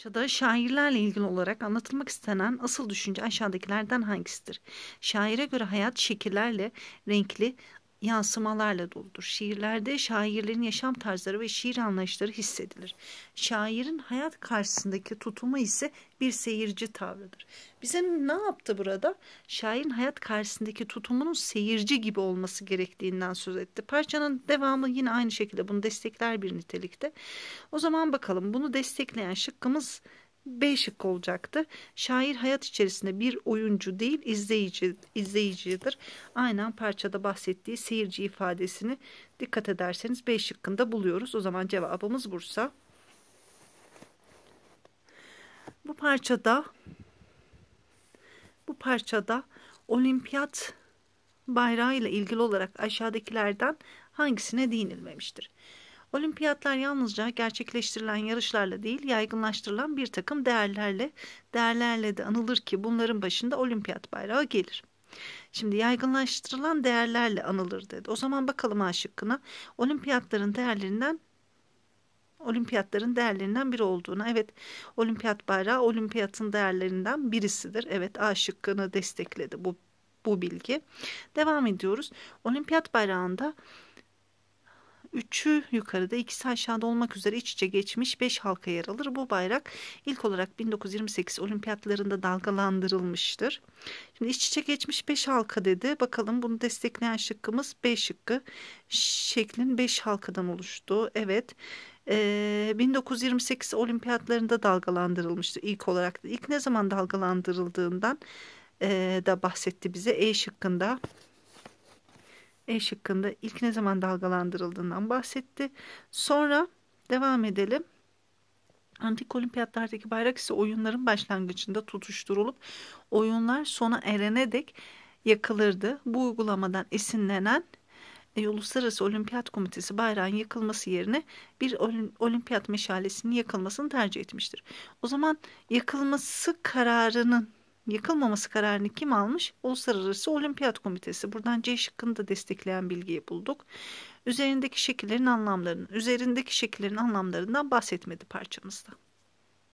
Çada şairlerle ilgili olarak anlatılmak istenen asıl düşünce aşağıdakilerden hangisidir? Şaire göre hayat şekillerle renkli, yansımalarla doludur. Şiirlerde şairlerin yaşam tarzları ve şiir anlayışları hissedilir. Şairin hayat karşısındaki tutumu ise bir seyirci tavrıdır. Bize ne yaptı burada? Şairin hayat karşısındaki tutumunun seyirci gibi olması gerektiğinden söz etti. Parçanın devamı yine aynı şekilde bunu destekler bir nitelikte. O zaman bakalım bunu destekleyen şıkkımız B şıkkı olacaktı. Şair hayat içerisinde bir oyuncu değil izleyici, izleyicidir. Aynen parçada bahsettiği seyirci ifadesini dikkat ederseniz B şıkkında buluyoruz. O zaman cevabımız Bursa. Bu parçada bu parçada olimpiyat bayrağı ile ilgili olarak aşağıdakilerden hangisine değinilmemiştir? Olimpiyatlar yalnızca gerçekleştirilen yarışlarla değil yaygınlaştırılan bir takım değerlerle, değerlerle de anılır ki bunların başında olimpiyat bayrağı gelir. Şimdi yaygınlaştırılan değerlerle anılır dedi. O zaman bakalım A şıkkına. Olimpiyatların değerlerinden olimpiyatların değerlerinden biri olduğuna. Evet olimpiyat bayrağı olimpiyatın değerlerinden birisidir. Evet A şıkkını destekledi bu, bu bilgi. Devam ediyoruz. Olimpiyat bayrağında Üçü yukarıda, ikisi aşağıda olmak üzere iç içe geçmiş 5 halka yer alır. Bu bayrak ilk olarak 1928 olimpiyatlarında dalgalandırılmıştır. Şimdi iç içe geçmiş 5 halka dedi. Bakalım bunu destekleyen şıkkımız B şıkkı. Şeklin 5 halkadan oluştu. Evet. Ee, 1928 olimpiyatlarında dalgalandırılmıştı ilk olarak. İlk ne zaman dalgalandırıldığından e, da bahsetti bize E şıkkında. E şıkkında ilk ne zaman dalgalandırıldığından bahsetti. Sonra devam edelim. Antik olimpiyatlardaki bayrak ise oyunların başlangıcında tutuşturulup oyunlar sona erene dek yakılırdı. Bu uygulamadan esinlenen e, Uluslararası Olimpiyat Komitesi bayrağın yakılması yerine bir olimpiyat meşalesinin yakılmasını tercih etmiştir. O zaman yakılması kararının yıkılmaması kararını kim almış? Uluslararası Olimpiyat Komitesi. Buradan C şıkkını da destekleyen bilgiyi bulduk. Üzerindeki şekillerin anlamlarının, üzerindeki şekillerin anlamlarından bahsetmedi parçamızda.